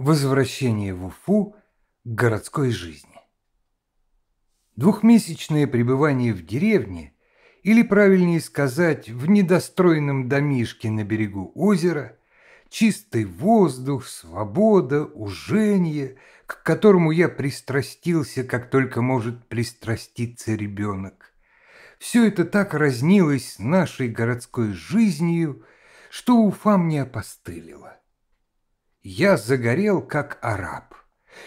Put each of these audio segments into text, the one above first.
возвращение в Уфу к городской жизни. Двухмесячное пребывание в деревне, или правильнее сказать, в недостроенном домишке на берегу озера, чистый воздух, свобода, уженье, к которому я пристрастился, как только может пристраститься ребенок. Все это так разнилось с нашей городской жизнью, что Уфа мне опостылила я загорел как араб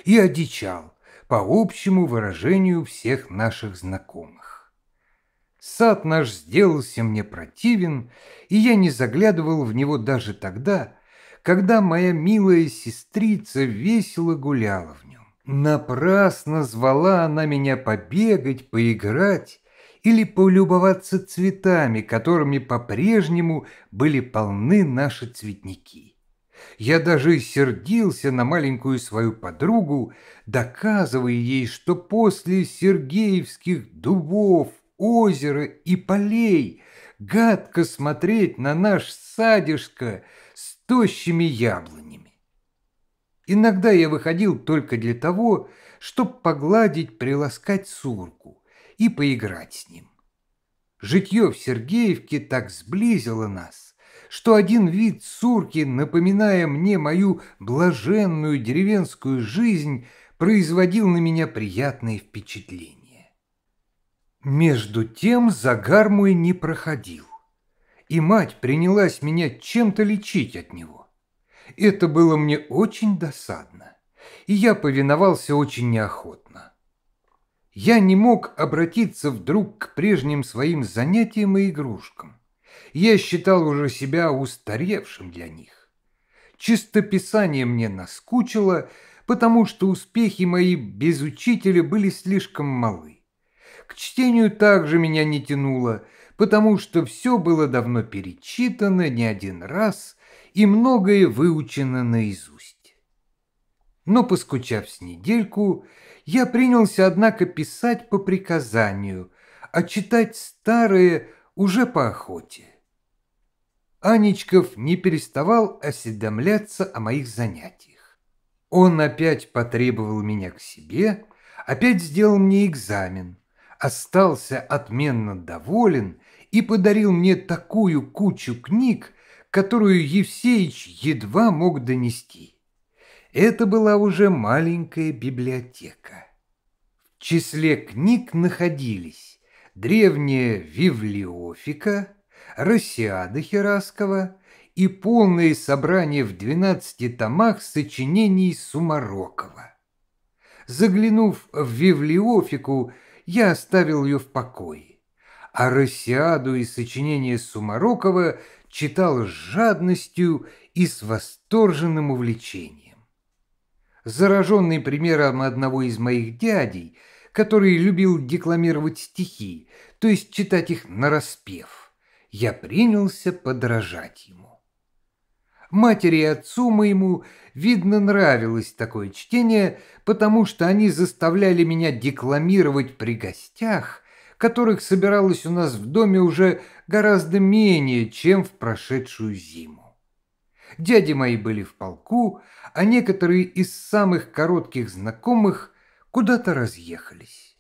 и одичал, по общему выражению всех наших знакомых. Сад наш сделался мне противен, и я не заглядывал в него даже тогда, когда моя милая сестрица весело гуляла в нем. Напрасно звала она меня побегать, поиграть или полюбоваться цветами, которыми по-прежнему были полны наши цветники. Я даже сердился на маленькую свою подругу, доказывая ей, что после сергеевских дубов, озера и полей гадко смотреть на наш садишко с тощими яблонями. Иногда я выходил только для того, чтобы погладить, приласкать сурку и поиграть с ним. Житье в Сергеевке так сблизило нас, что один вид сурки, напоминая мне мою блаженную деревенскую жизнь, производил на меня приятное впечатление. Между тем загар мой не проходил, и мать принялась меня чем-то лечить от него. Это было мне очень досадно, и я повиновался очень неохотно. Я не мог обратиться вдруг к прежним своим занятиям и игрушкам. Я считал уже себя устаревшим для них. Чистописание мне наскучило, потому что успехи мои без учителя были слишком малы. К чтению также меня не тянуло, потому что все было давно перечитано не один раз и многое выучено наизусть. Но, поскучав с недельку, я принялся, однако, писать по приказанию, а читать старые уже по охоте. Анечков не переставал осведомляться о моих занятиях. Он опять потребовал меня к себе, опять сделал мне экзамен, остался отменно доволен и подарил мне такую кучу книг, которую Евсеич едва мог донести. Это была уже маленькая библиотека. В числе книг находились древняя вивлеофика, Россиады Хераскова и полное собрание в 12 томах сочинений Сумарокова. Заглянув в Вивлеофику, я оставил ее в покое, а Россиаду и сочинения Сумарокова читал с жадностью и с восторженным увлечением. Зараженный примером одного из моих дядей, который любил декламировать стихи, то есть читать их нараспев, я принялся подражать ему. Матери и отцу моему, видно, нравилось такое чтение, потому что они заставляли меня декламировать при гостях, которых собиралось у нас в доме уже гораздо менее, чем в прошедшую зиму. Дяди мои были в полку, а некоторые из самых коротких знакомых куда-то разъехались.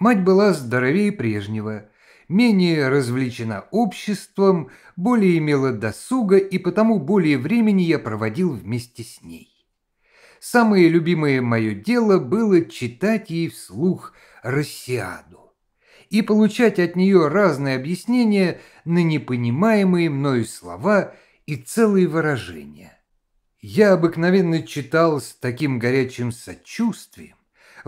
Мать была здоровее прежнего – менее развлечена обществом, более имела досуга, и потому более времени я проводил вместе с ней. Самое любимое мое дело было читать ей вслух «Россиаду» и получать от нее разные объяснения на непонимаемые мною слова и целые выражения. Я обыкновенно читал с таким горячим сочувствием,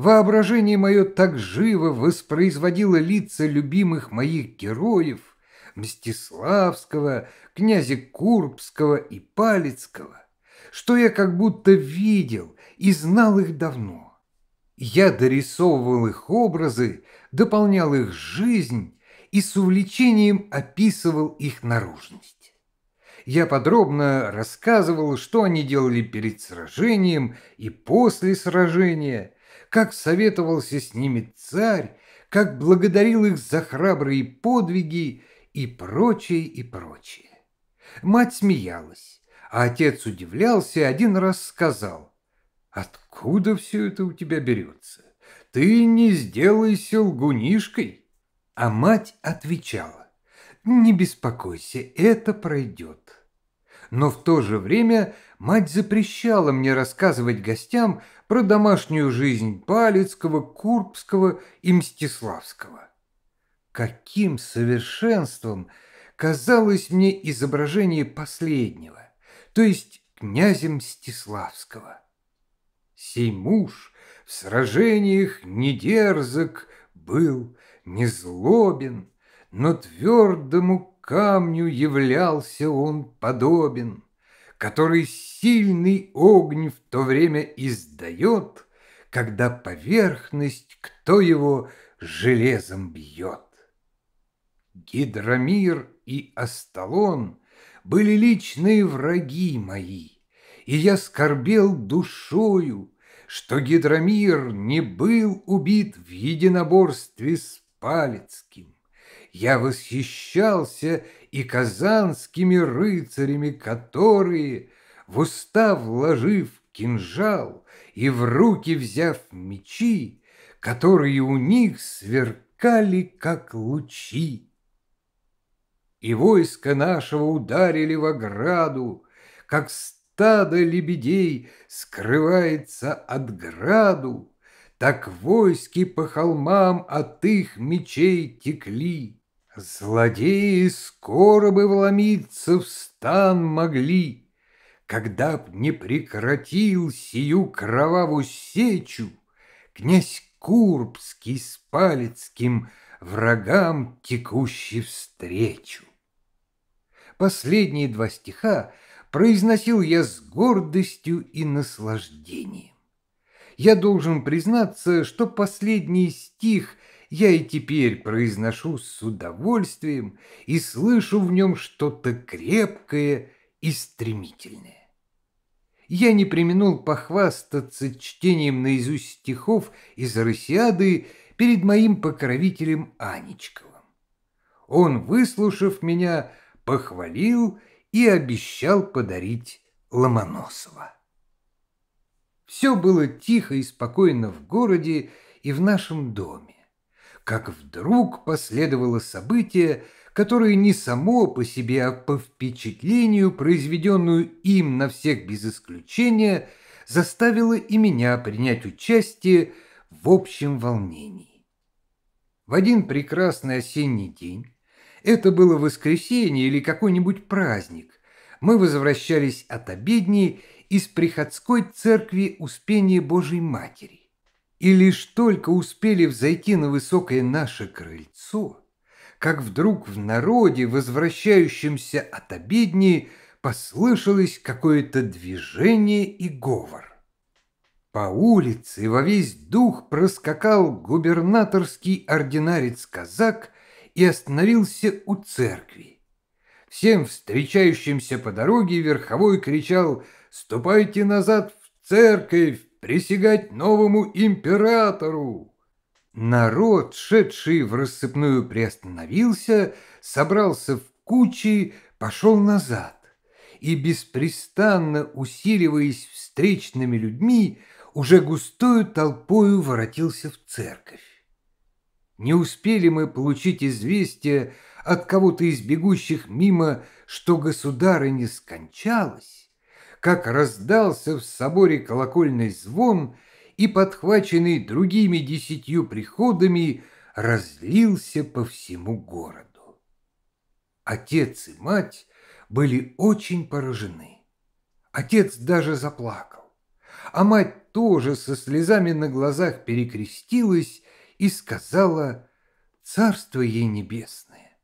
Воображение мое так живо воспроизводило лица любимых моих героев Мстиславского, князя Курбского и Палецкого, что я как будто видел и знал их давно. Я дорисовывал их образы, дополнял их жизнь и с увлечением описывал их наружность. Я подробно рассказывал, что они делали перед сражением и после сражения – как советовался с ними царь, как благодарил их за храбрые подвиги и прочее, и прочее. Мать смеялась, а отец удивлялся и один раз сказал, «Откуда все это у тебя берется? Ты не сделайся лгунишкой!» А мать отвечала, «Не беспокойся, это пройдет». Но в то же время мать запрещала мне рассказывать гостям, про домашнюю жизнь Палецкого, Курбского и Мстиславского. Каким совершенством казалось мне изображение последнего, то есть князя Мстиславского. Сей муж в сражениях не дерзок был, не злобен, но твердому камню являлся он подобен который сильный огонь в то время издает, когда поверхность, кто его железом бьет. Гидромир и Асталон были личные враги мои, и я скорбел душою, что Гидромир не был убит в единоборстве с Палецким я восхищался и казанскими рыцарями, которые, в уста вложив кинжал и в руки взяв мечи, которые у них сверкали, как лучи. И войско нашего ударили в ограду, как стадо лебедей скрывается от граду, так войски по холмам от их мечей текли. Злодеи скоро бы вломиться в стан могли, Когда б не прекратил сию кровавую сечу, Князь Курбский с Палецким Врагам текущий встречу. Последние два стиха произносил я с гордостью и наслаждением. Я должен признаться, что последний стих — я и теперь произношу с удовольствием и слышу в нем что-то крепкое и стремительное. Я не применул похвастаться чтением наизусть стихов из «Росиады» перед моим покровителем Анечковым. Он, выслушав меня, похвалил и обещал подарить Ломоносова. Все было тихо и спокойно в городе и в нашем доме как вдруг последовало событие, которое не само по себе, а по впечатлению, произведенную им на всех без исключения, заставило и меня принять участие в общем волнении. В один прекрасный осенний день, это было воскресенье или какой-нибудь праздник, мы возвращались от обедни из приходской церкви Успения Божьей Матери. И лишь только успели взойти на высокое наше крыльцо, как вдруг в народе, возвращающемся от обедни, послышалось какое-то движение и говор. По улице во весь дух проскакал губернаторский ординарец-казак и остановился у церкви. Всем встречающимся по дороге верховой кричал «Ступайте назад в церковь! присягать новому императору!» Народ, шедший в рассыпную, приостановился, собрался в кучи, пошел назад и, беспрестанно усиливаясь встречными людьми, уже густою толпою воротился в церковь. Не успели мы получить известие от кого-то из бегущих мимо, что государыня скончалась, как раздался в соборе колокольный звон и, подхваченный другими десятью приходами, разлился по всему городу. Отец и мать были очень поражены. Отец даже заплакал, а мать тоже со слезами на глазах перекрестилась и сказала «Царство ей небесное».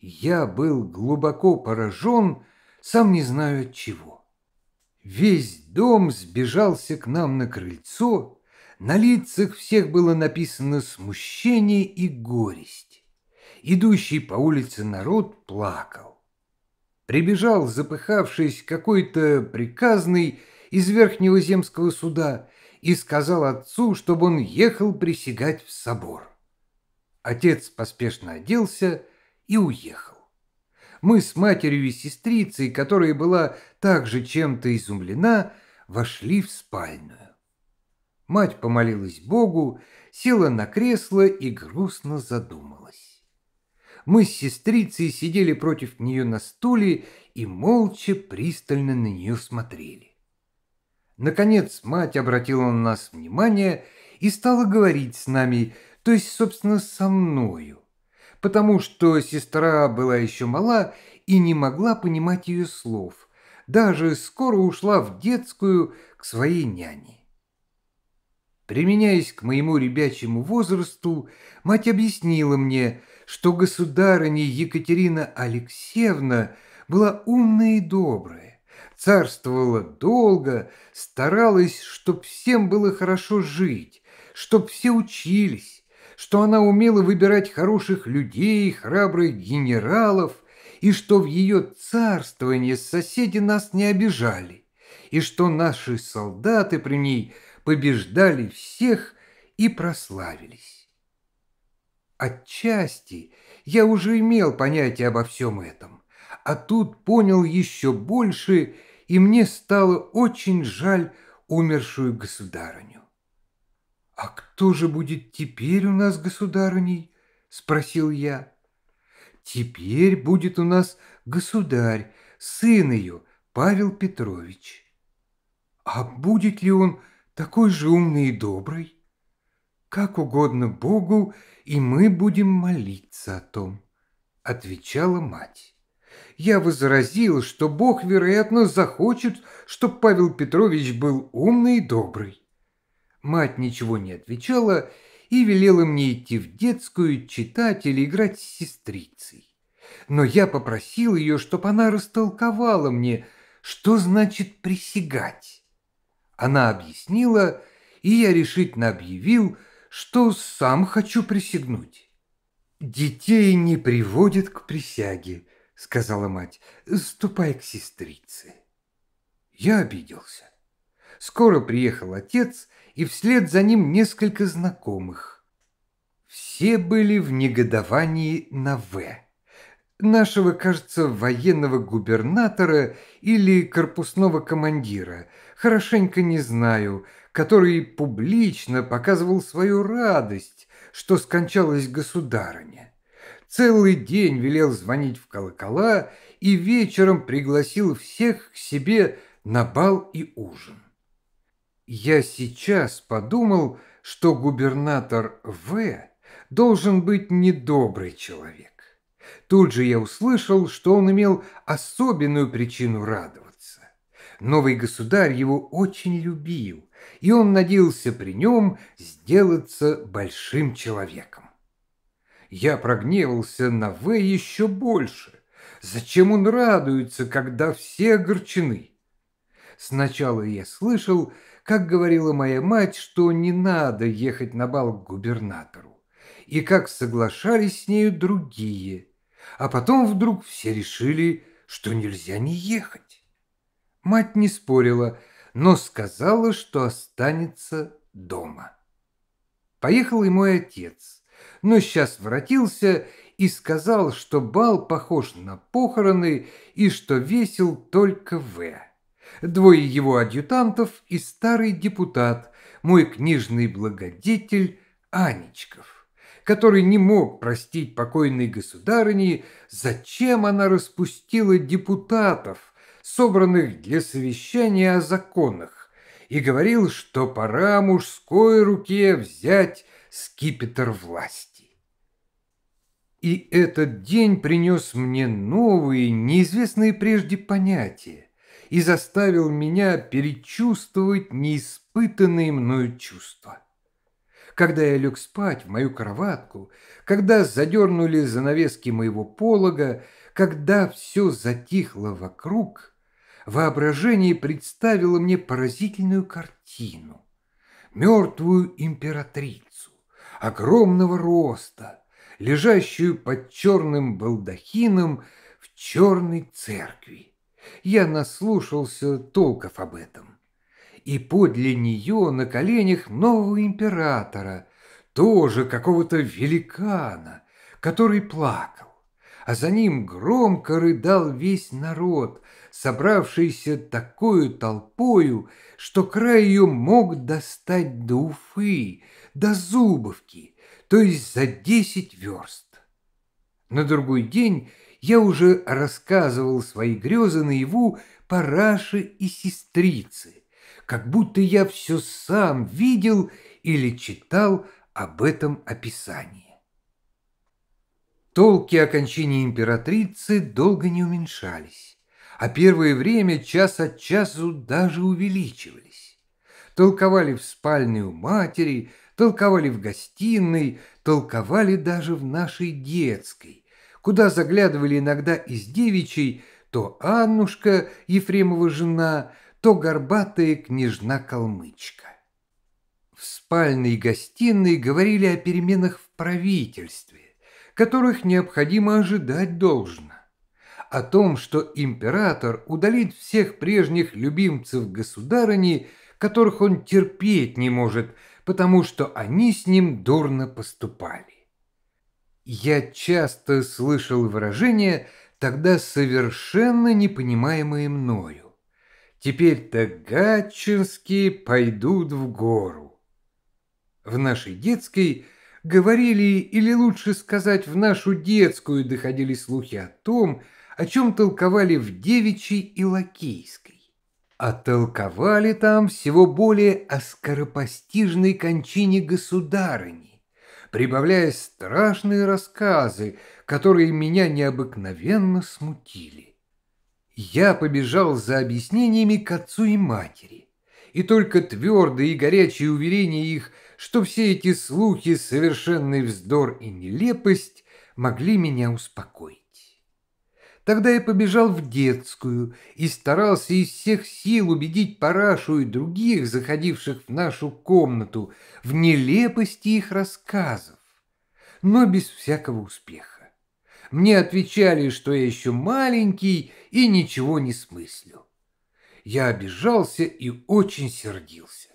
Я был глубоко поражен, сам не знаю от чего. Весь дом сбежался к нам на крыльцо, на лицах всех было написано смущение и горесть. Идущий по улице народ плакал. Прибежал, запыхавшись, какой-то приказный из Верхнего земского суда и сказал отцу, чтобы он ехал присягать в собор. Отец поспешно оделся и уехал мы с матерью и сестрицей, которая была также чем-то изумлена, вошли в спальную. Мать помолилась Богу, села на кресло и грустно задумалась. Мы с сестрицей сидели против нее на стуле и молча пристально на нее смотрели. Наконец мать обратила на нас внимание и стала говорить с нами, то есть, собственно, со мною потому что сестра была еще мала и не могла понимать ее слов, даже скоро ушла в детскую к своей няне. Применяясь к моему ребячьему возрасту, мать объяснила мне, что государыня Екатерина Алексеевна была умная и добрая, царствовала долго, старалась, чтоб всем было хорошо жить, чтоб все учились, что она умела выбирать хороших людей, храбрых генералов, и что в ее царствовании соседи нас не обижали, и что наши солдаты при ней побеждали всех и прославились. Отчасти я уже имел понятие обо всем этом, а тут понял еще больше, и мне стало очень жаль умершую государыню. «А кто же будет теперь у нас государыней?» – спросил я. «Теперь будет у нас государь, сын ее, Павел Петрович. А будет ли он такой же умный и добрый? Как угодно Богу, и мы будем молиться о том», – отвечала мать. Я возразил, что Бог, вероятно, захочет, чтобы Павел Петрович был умный и добрый. Мать ничего не отвечала и велела мне идти в детскую, читать или играть с сестрицей. Но я попросил ее, чтобы она растолковала мне, что значит присягать. Она объяснила, и я решительно объявил, что сам хочу присягнуть. «Детей не приводят к присяге», — сказала мать, — «ступай к сестрице». Я обиделся. Скоро приехал отец и вслед за ним несколько знакомых. Все были в негодовании на «В» нашего, кажется, военного губернатора или корпусного командира, хорошенько не знаю, который публично показывал свою радость, что скончалась государыня. Целый день велел звонить в колокола и вечером пригласил всех к себе на бал и ужин. Я сейчас подумал, что губернатор В. должен быть недобрый человек. Тут же я услышал, что он имел особенную причину радоваться. Новый государь его очень любил, и он надеялся при нем сделаться большим человеком. Я прогневался на В еще больше. Зачем он радуется, когда все огорчены? Сначала я слышал, как говорила моя мать, что не надо ехать на бал к губернатору, и как соглашались с нею другие, а потом вдруг все решили, что нельзя не ехать. Мать не спорила, но сказала, что останется дома. Поехал и мой отец, но сейчас воротился и сказал, что бал похож на похороны и что весел только В двое его адъютантов и старый депутат, мой книжный благодетель Анечков, который не мог простить покойной государыне, зачем она распустила депутатов, собранных для совещания о законах, и говорил, что пора мужской руке взять скипетр власти. И этот день принес мне новые, неизвестные прежде понятия и заставил меня перечувствовать неиспытанные мною чувства. Когда я лег спать в мою кроватку, когда задернули занавески моего полога, когда все затихло вокруг, воображение представило мне поразительную картину. Мертвую императрицу, огромного роста, лежащую под черным балдахином в черной церкви я наслушался толков об этом. И подле нее на коленях нового императора, тоже какого-то великана, который плакал, а за ним громко рыдал весь народ, собравшийся такую толпою, что край ее мог достать до Уфы, до Зубовки, то есть за десять верст. На другой день я уже рассказывал свои грезы наяву параше и сестрице, как будто я все сам видел или читал об этом описании. Толки о кончине императрицы долго не уменьшались, а первое время час от часу даже увеличивались. Толковали в спальне у матери, толковали в гостиной, толковали даже в нашей детской, куда заглядывали иногда из девичей то Аннушка, Ефремова жена, то горбатая княжна-калмычка. В спальной и гостиной говорили о переменах в правительстве, которых необходимо ожидать должно, о том, что император удалит всех прежних любимцев государыни, которых он терпеть не может, потому что они с ним дурно поступали. Я часто слышал выражение, тогда совершенно непонимаемое мною. Теперь-то гатчинские пойдут в гору. В нашей детской говорили, или лучше сказать, в нашу детскую доходили слухи о том, о чем толковали в девичьей и лакейской. А толковали там всего более о скоропостижной кончине государыни, прибавляя страшные рассказы, которые меня необыкновенно смутили. Я побежал за объяснениями к отцу и матери, и только твердые и горячие уверения их, что все эти слухи — совершенный вздор и нелепость, могли меня успокоить. Тогда я побежал в детскую и старался из всех сил убедить Парашу и других, заходивших в нашу комнату, в нелепости их рассказов, но без всякого успеха. Мне отвечали, что я еще маленький и ничего не смыслю. Я обижался и очень сердился.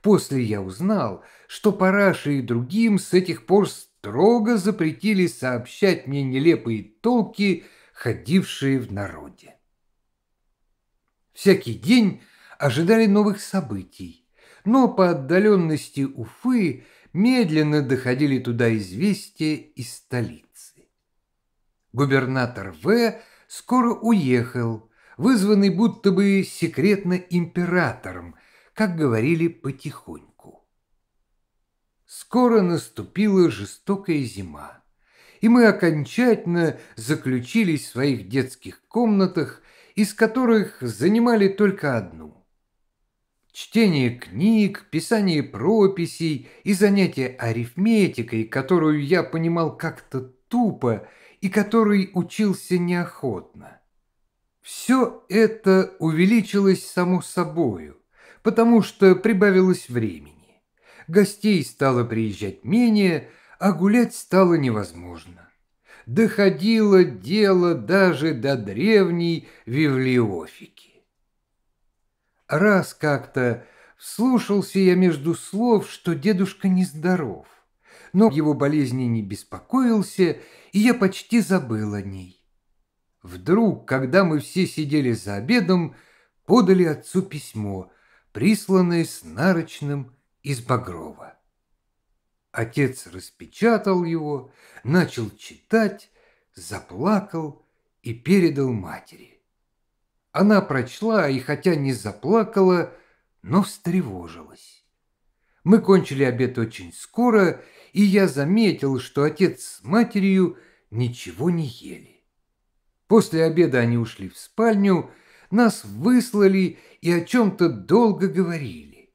После я узнал, что Параше и другим с этих пор строго запретили сообщать мне нелепые толки, ходившие в народе. Всякий день ожидали новых событий, но по отдаленности Уфы медленно доходили туда известия из столицы. Губернатор В. скоро уехал, вызванный будто бы секретно императором, как говорили потихоньку. Скоро наступила жестокая зима и мы окончательно заключились в своих детских комнатах, из которых занимали только одну. Чтение книг, писание прописей и занятие арифметикой, которую я понимал как-то тупо и который учился неохотно. Все это увеличилось само собою, потому что прибавилось времени. Гостей стало приезжать менее, а гулять стало невозможно. Доходило дело даже до древней Вивлеофики. Раз как-то вслушался я между слов, что дедушка нездоров, но его болезни не беспокоился, и я почти забыл о ней. Вдруг, когда мы все сидели за обедом, подали отцу письмо, присланное с нарочным из Багрова. Отец распечатал его, начал читать, заплакал и передал матери. Она прочла и, хотя не заплакала, но встревожилась. Мы кончили обед очень скоро, и я заметил, что отец с матерью ничего не ели. После обеда они ушли в спальню, нас выслали и о чем-то долго говорили.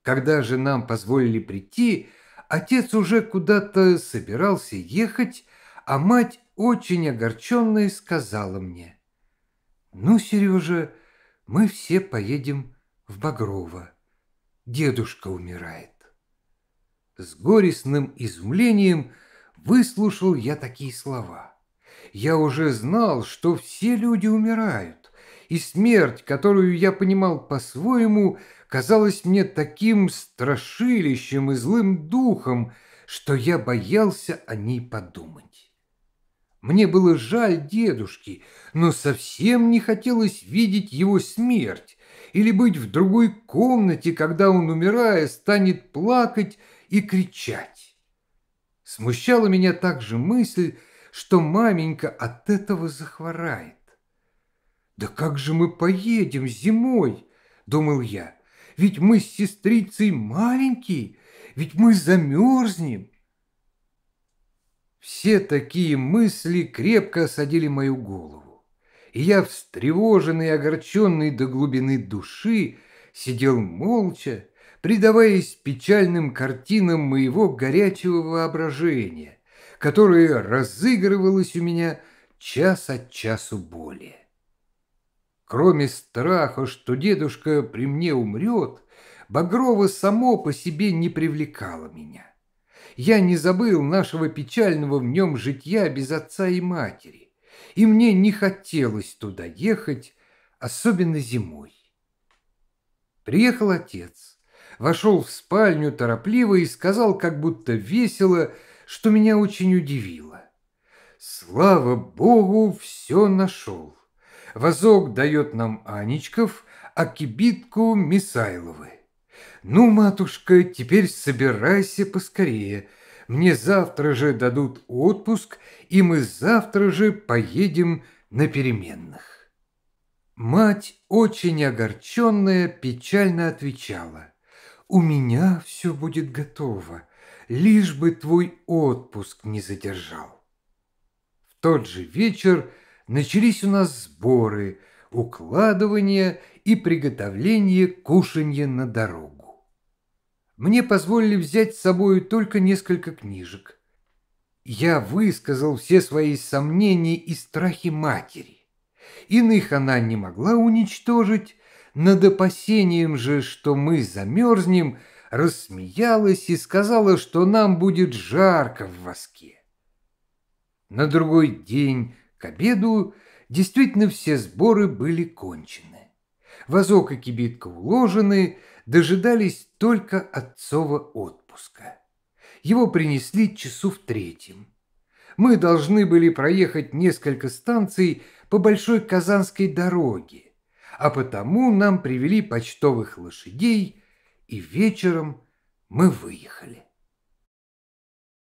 Когда же нам позволили прийти, Отец уже куда-то собирался ехать, а мать, очень огорченная, сказала мне, «Ну, Сережа, мы все поедем в Багрово. Дедушка умирает». С горестным изумлением выслушал я такие слова. Я уже знал, что все люди умирают, и смерть, которую я понимал по-своему, казалось мне таким страшилищем и злым духом, что я боялся о ней подумать. Мне было жаль дедушки, но совсем не хотелось видеть его смерть или быть в другой комнате, когда он, умирая, станет плакать и кричать. Смущала меня также мысль, что маменька от этого захворает. «Да как же мы поедем зимой?» — думал я ведь мы с сестрицей маленькие, ведь мы замерзнем. Все такие мысли крепко осадили мою голову, и я, встревоженный и огорченный до глубины души, сидел молча, предаваясь печальным картинам моего горячего воображения, которое разыгрывалось у меня час от часу более. Кроме страха, что дедушка при мне умрет, Багрова само по себе не привлекала меня. Я не забыл нашего печального в нем житья без отца и матери, и мне не хотелось туда ехать, особенно зимой. Приехал отец, вошел в спальню торопливо и сказал, как будто весело, что меня очень удивило. Слава Богу, все нашел. Вазок дает нам Анечков, а кибитку Мисайловы. Ну, матушка, теперь собирайся поскорее. Мне завтра же дадут отпуск, и мы завтра же поедем на переменных. Мать, очень огорченная, печально отвечала. «У меня все будет готово, лишь бы твой отпуск не задержал». В тот же вечер начались у нас сборы, укладывание и приготовление кушанья на дорогу. Мне позволили взять с собой только несколько книжек. Я высказал все свои сомнения и страхи матери. Иных она не могла уничтожить, над опасением же, что мы замерзнем, рассмеялась и сказала, что нам будет жарко в воске. На другой день к обеду действительно все сборы были кончены. возок и кибитка уложены, дожидались только отцова отпуска. Его принесли часу в третьем. Мы должны были проехать несколько станций по Большой Казанской дороге, а потому нам привели почтовых лошадей, и вечером мы выехали.